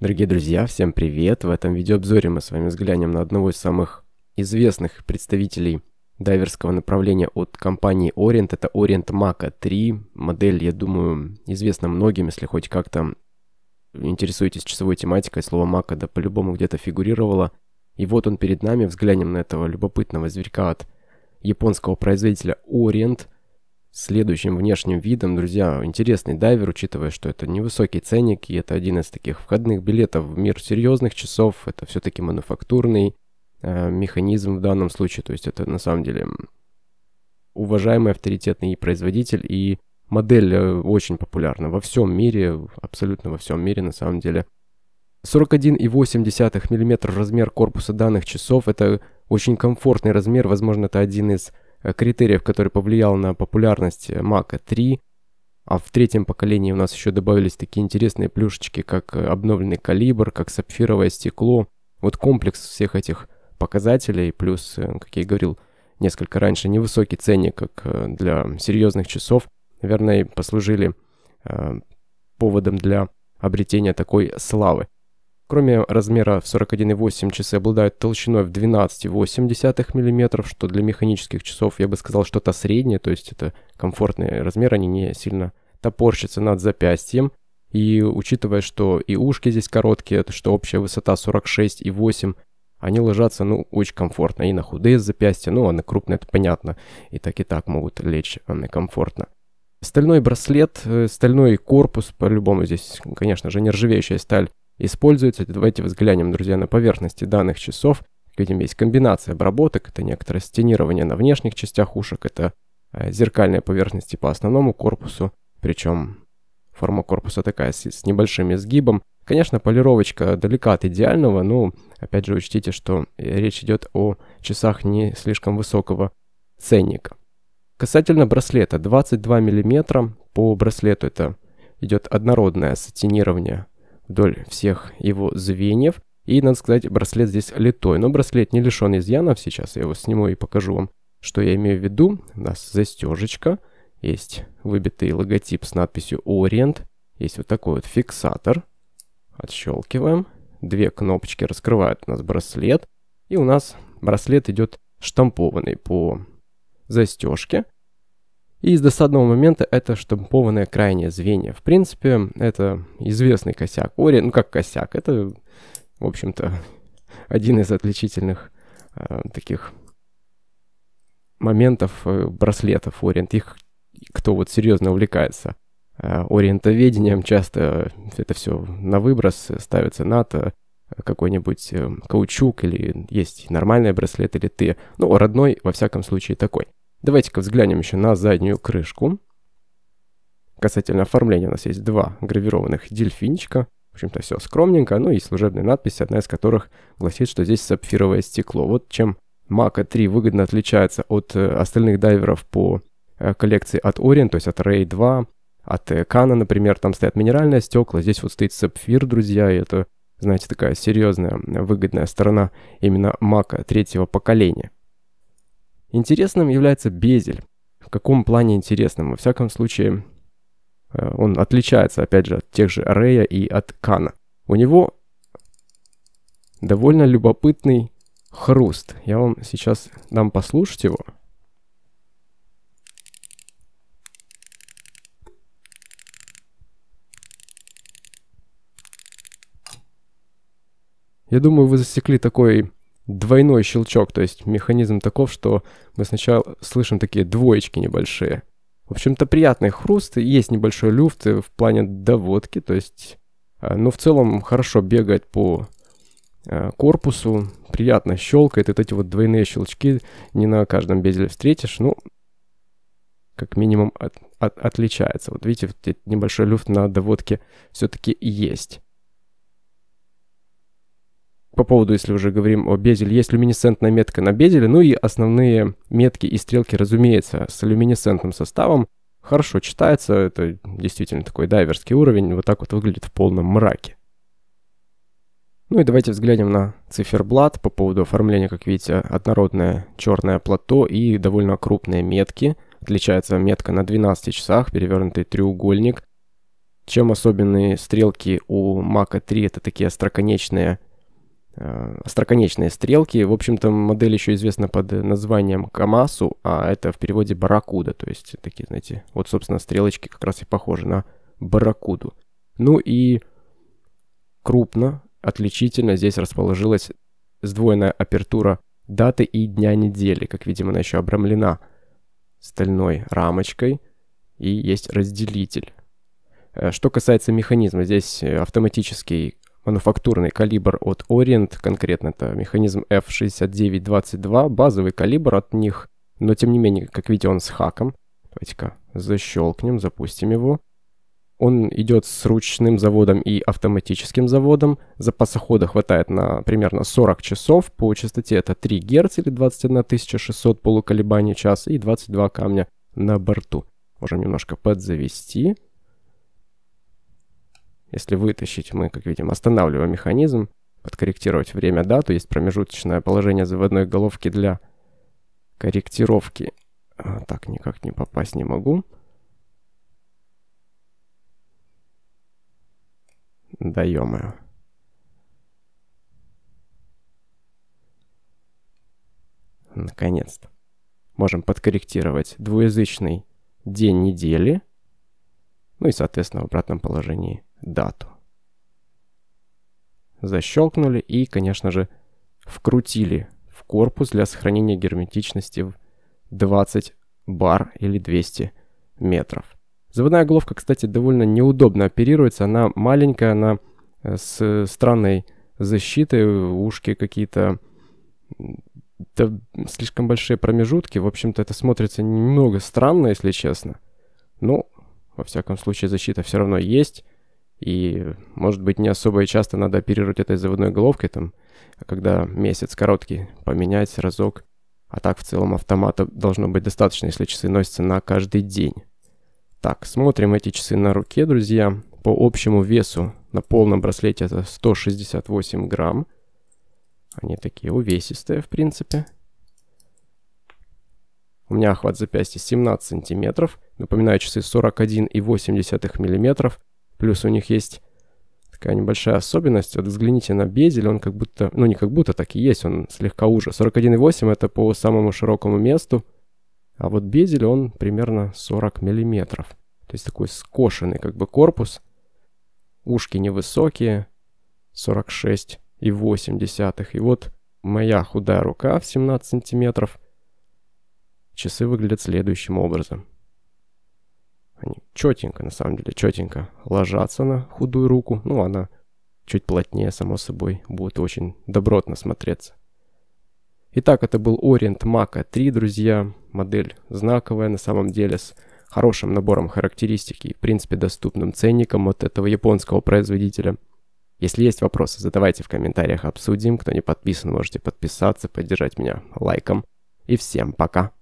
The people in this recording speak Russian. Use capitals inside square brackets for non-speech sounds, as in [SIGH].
Дорогие друзья, всем привет! В этом видеообзоре мы с вами взглянем на одного из самых известных представителей дайверского направления от компании Orient. Это Orient Maca 3. Модель, я думаю, известна многим, если хоть как-то интересуетесь часовой тематикой. Слово Maca да по-любому где-то фигурировало. И вот он перед нами. Взглянем на этого любопытного зверька от японского производителя Orient – следующим внешним видом, друзья, интересный дайвер, учитывая, что это невысокий ценник, и это один из таких входных билетов в мир серьезных часов, это все-таки мануфактурный э, механизм в данном случае, то есть это на самом деле уважаемый авторитетный производитель, и модель э, очень популярна во всем мире, абсолютно во всем мире на самом деле. 41,8 мм размер корпуса данных часов, это очень комфортный размер, возможно, это один из Э, критериев, который повлиял на популярность э, Mac 3. А в третьем поколении у нас еще добавились такие интересные плюшечки, как э, обновленный калибр, как сапфировое стекло. Вот комплекс всех этих показателей, плюс, как я и говорил несколько раньше, невысокий ценник, как для серьезных часов, наверное, послужили поводом для обретения такой славы. Кроме размера в 41,8 часы обладают толщиной в 12,8 мм, что для механических часов я бы сказал что-то среднее, то есть это комфортный размер, они не сильно топорщатся над запястьем. И учитывая, что и ушки здесь короткие, что общая высота 46,8, они ложатся, ну, очень комфортно. И на худые запястья, ну, а на крупные, это понятно, и так и так могут лечь они комфортно. Стальной браслет, э, стальной корпус, по-любому здесь, конечно же, нержавеющая сталь используется. Давайте взглянем, друзья, на поверхности данных часов. Как видим, есть комбинация обработок, это некоторое стенирование на внешних частях ушек, это э, зеркальные поверхности типа по основному корпусу, причем форма корпуса такая с, с небольшим изгибом. Конечно, полировочка далека от идеального, но опять же учтите, что э, речь идет о часах не слишком высокого ценника. Касательно браслета, 22 мм по браслету это идет однородное сатинирование вдоль всех его звеньев. И, надо сказать, браслет здесь литой. Но браслет не лишен изъянов. Сейчас я его сниму и покажу вам, что я имею в виду. У нас застежечка. Есть выбитый логотип с надписью Orient. Есть вот такой вот фиксатор. Отщелкиваем. Две кнопочки раскрывают у нас браслет. И у нас браслет идет штампованный по застежке. И с досадного момента это штампованное крайнее звенье. В принципе, это известный косяк. Ори, ну как косяк, это, в общем-то, [LAUGHS] один из отличительных э, таких моментов э, браслетов Орient. Их, кто вот серьезно увлекается э, ориентоведением, часто это все на выброс э, ставится НАТО, какой-нибудь э, каучук или есть нормальный браслет, или ты, ну, родной, во всяком случае, такой. Давайте-ка взглянем еще на заднюю крышку. Касательно оформления у нас есть два гравированных дельфинчика. В общем-то, все скромненько, ну и служебные надписи, одна из которых гласит, что здесь сапфировое стекло. Вот чем Мака 3 выгодно отличается от э, остальных дайверов по э, коллекции от Orient, то есть от Ray 2, от э, Кана, например, там стоят минеральные стекла, здесь вот стоит сапфир, друзья, и это, знаете, такая серьезная выгодная сторона именно Мака третьего поколения. Интересным является Безель. В каком плане интересным? Во всяком случае, э, он отличается, опять же, от тех же Рея и от Кана. У него довольно любопытный хруст. Я вам сейчас дам послушать его. Я думаю, вы засекли такой двойной щелчок, то есть механизм таков, что мы сначала слышим такие двоечки небольшие. В общем-то, приятный хруст, есть небольшой люфт э, в плане доводки, то есть, ну, в целом, хорошо бегает по э, корпусу, приятно щелкает, вот эти вот двойные щелчки не на каждом безеле встретишь, ну, как минимум от, от, отличается. Вот видите, небольшой люфт на доводке все-таки есть по поводу, если уже говорим о безеле, есть люминесцентная метка на безеле, ну и основные метки и стрелки, разумеется, с люминесцентным составом. Хорошо читается, это действительно такой дайверский уровень, вот так вот выглядит в полном мраке. Ну и давайте взглянем на циферблат по поводу оформления, как видите, однородное черное плато и довольно крупные метки. Отличается метка на 12 часах, перевернутый треугольник. Чем особенные стрелки у Мака 3, это такие остроконечные Э, остроконечные стрелки. В общем-то, модель еще известна под названием Камасу, а это в переводе Баракуда, то есть такие, знаете, вот, собственно, стрелочки как раз и похожи на Баракуду. Ну и крупно, отличительно здесь расположилась сдвоенная апертура даты и дня недели, как, видимо, она еще обрамлена стальной рамочкой, и есть разделитель. Э, что касается механизма, здесь э, автоматический мануфактурный калибр от Orient, конкретно это механизм F6922, базовый калибр от них, но тем не менее, как видите, он с хаком. Давайте-ка защелкнем, запустим его. Он идет с ручным заводом и автоматическим заводом. Запаса хода хватает на примерно 40 часов. По частоте это 3 Гц или 21600 полуколебаний в час и 22 камня на борту. Можем немножко подзавести. Если вытащить, мы, как видим, останавливаем механизм, подкорректировать время дату, есть промежуточное положение заводной головки для корректировки. А, так, никак не попасть не могу. Да -мо. Наконец-то. Можем подкорректировать двуязычный день недели. Ну и, соответственно, в обратном положении – дату. Защелкнули и, конечно же, вкрутили в корпус для сохранения герметичности в 20 бар или 200 метров. Заводная головка, кстати, довольно неудобно оперируется. Она маленькая, она э, с странной защитой, ушки какие-то, да, слишком большие промежутки. В общем-то, это смотрится немного странно, если честно. Ну, во всяком случае, защита все равно есть. И, может быть, не особо и часто надо оперировать этой заводной головкой, там, а когда месяц короткий, поменять разок. А так, в целом, автомата должно быть достаточно, если часы носятся на каждый день. Так, смотрим эти часы на руке, друзья. По общему весу на полном браслете это 168 грамм. Они такие увесистые, в принципе. У меня охват запястья 17 сантиметров. Напоминаю, часы 41,8 миллиметров. Плюс у них есть такая небольшая особенность. Вот взгляните на безель, он как будто, ну не как будто, так и есть, он слегка уже. 41,8 это по самому широкому месту, а вот безель он примерно 40 миллиметров. То есть такой скошенный как бы корпус. Ушки невысокие, 46,8. И вот моя худая рука в 17 сантиметров. Часы выглядят следующим образом четенько, на самом деле, четенько ложатся на худую руку. Ну, она чуть плотнее, само собой, будет очень добротно смотреться. Итак, это был Orient Maca 3, а друзья. Модель знаковая, на самом деле, с хорошим набором характеристик и, в принципе, доступным ценником от этого японского производителя. Если есть вопросы, задавайте в комментариях, обсудим. Кто не подписан, можете подписаться, поддержать меня лайком. И всем пока!